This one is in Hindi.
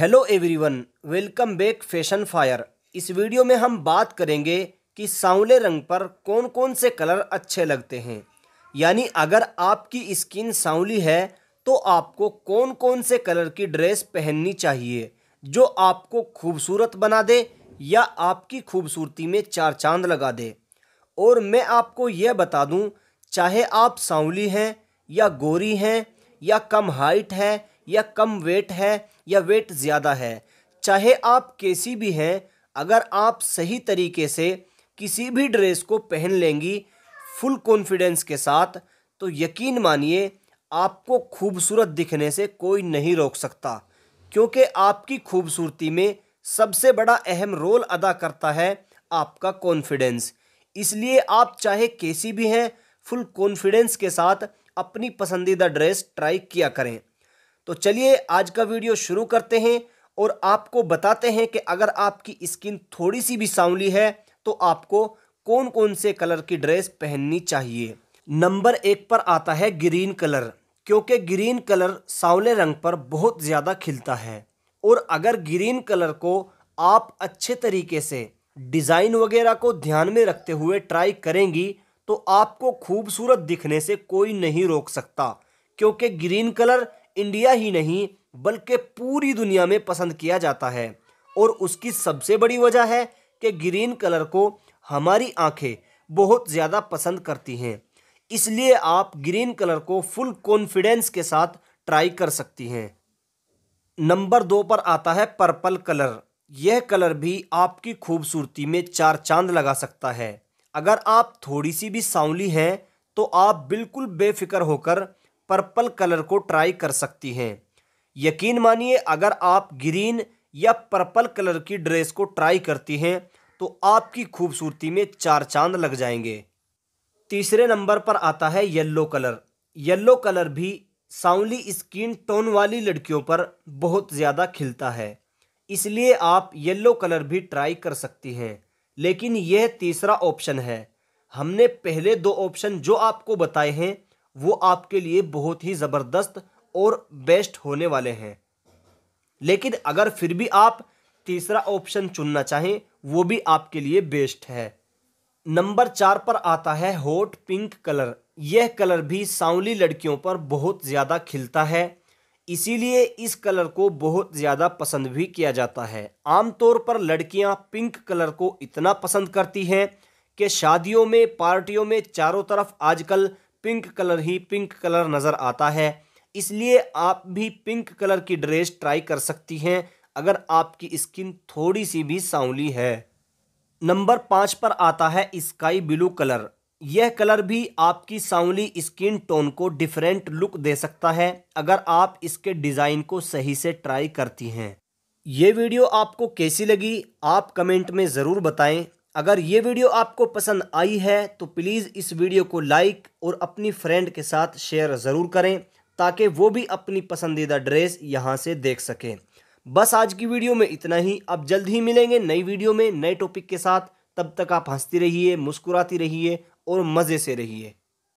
hello everyone welcome back fashion fire इस वीडियो में हम बात करेंगे कि सांवले रंग पर कौन कौन से कलर अच्छे लगते हैं यानी अगर आपकी स्किन सांवली है तो आपको कौन कौन से कलर की ड्रेस पहननी चाहिए जो आपको खूबसूरत बना दे या आपकी खूबसूरती में चार चांद लगा दे और मैं आपको यह बता दूं चाहे आप सांवली हैं या गोरी हैं या कम हाइट है या कम वेट है या वेट ज़्यादा है चाहे आप कैसी भी हैं अगर आप सही तरीके से किसी भी ड्रेस को पहन लेंगी फुल कॉन्फिडेंस के साथ तो यकीन मानिए आपको खूबसूरत दिखने से कोई नहीं रोक सकता क्योंकि आपकी खूबसूरती में सबसे बड़ा अहम रोल अदा करता है आपका कॉन्फिडेंस इसलिए आप चाहे कैसी भी हैं फुल कॉन्फिडेंस के साथ अपनी पसंदीदा ड्रेस ट्राई किया करें तो चलिए आज का वीडियो शुरू करते हैं और आपको बताते हैं कि अगर आपकी स्किन थोड़ी सी भी सांवली है तो आपको कौन कौन से कलर की ड्रेस पहननी चाहिए नंबर एक पर आता है ग्रीन कलर क्योंकि ग्रीन कलर सांवले रंग पर बहुत ज़्यादा खिलता है और अगर ग्रीन कलर को आप अच्छे तरीके से डिज़ाइन वगैरह को ध्यान में रखते हुए ट्राई करेंगी तो आपको खूबसूरत दिखने से कोई नहीं रोक सकता क्योंकि ग्रीन कलर इंडिया ही नहीं बल्कि पूरी दुनिया में पसंद किया जाता है और उसकी सबसे बड़ी वजह है कि ग्रीन कलर को हमारी आंखें बहुत ज़्यादा पसंद करती हैं इसलिए आप ग्रीन कलर को फुल कॉन्फिडेंस के साथ ट्राई कर सकती हैं नंबर दो पर आता है पर्पल कलर यह कलर भी आपकी खूबसूरती में चार चांद लगा सकता है अगर आप थोड़ी सी भी सांवली हैं तो आप बिल्कुल बेफिक्र होकर पर्पल कलर को ट्राई कर सकती हैं यकीन मानिए अगर आप ग्रीन या पर्पल कलर की ड्रेस को ट्राई करती हैं तो आपकी खूबसूरती में चार चांद लग जाएंगे तीसरे नंबर पर आता है येलो कलर येलो कलर भी सांवली स्किन टोन वाली लड़कियों पर बहुत ज़्यादा खिलता है इसलिए आप येलो कलर भी ट्राई कर सकती हैं लेकिन यह तीसरा ऑप्शन है हमने पहले दो ऑप्शन जो आपको बताए हैं वो आपके लिए बहुत ही ज़बरदस्त और बेस्ट होने वाले हैं लेकिन अगर फिर भी आप तीसरा ऑप्शन चुनना चाहें वो भी आपके लिए बेस्ट है नंबर चार पर आता है हॉट पिंक कलर यह कलर भी सांवली लड़कियों पर बहुत ज़्यादा खिलता है इसीलिए इस कलर को बहुत ज़्यादा पसंद भी किया जाता है आमतौर पर लड़कियां पिंक कलर को इतना पसंद करती हैं कि शादियों में पार्टियों में चारों तरफ आजकल पिंक कलर ही पिंक कलर नज़र आता है इसलिए आप भी पिंक कलर की ड्रेस ट्राई कर सकती हैं अगर आपकी स्किन थोड़ी सी भी सांवली है नंबर पाँच पर आता है स्काई ब्लू कलर यह कलर भी आपकी सांवली स्किन टोन को डिफरेंट लुक दे सकता है अगर आप इसके डिज़ाइन को सही से ट्राई करती हैं ये वीडियो आपको कैसी लगी आप कमेंट में ज़रूर बताएं अगर ये वीडियो आपको पसंद आई है तो प्लीज़ इस वीडियो को लाइक और अपनी फ्रेंड के साथ शेयर ज़रूर करें ताकि वो भी अपनी पसंदीदा ड्रेस यहाँ से देख सकें बस आज की वीडियो में इतना ही अब जल्द ही मिलेंगे नई वीडियो में नए टॉपिक के साथ तब तक आप हंसती रहिए मुस्कुराती रहिए और मज़े से रहिए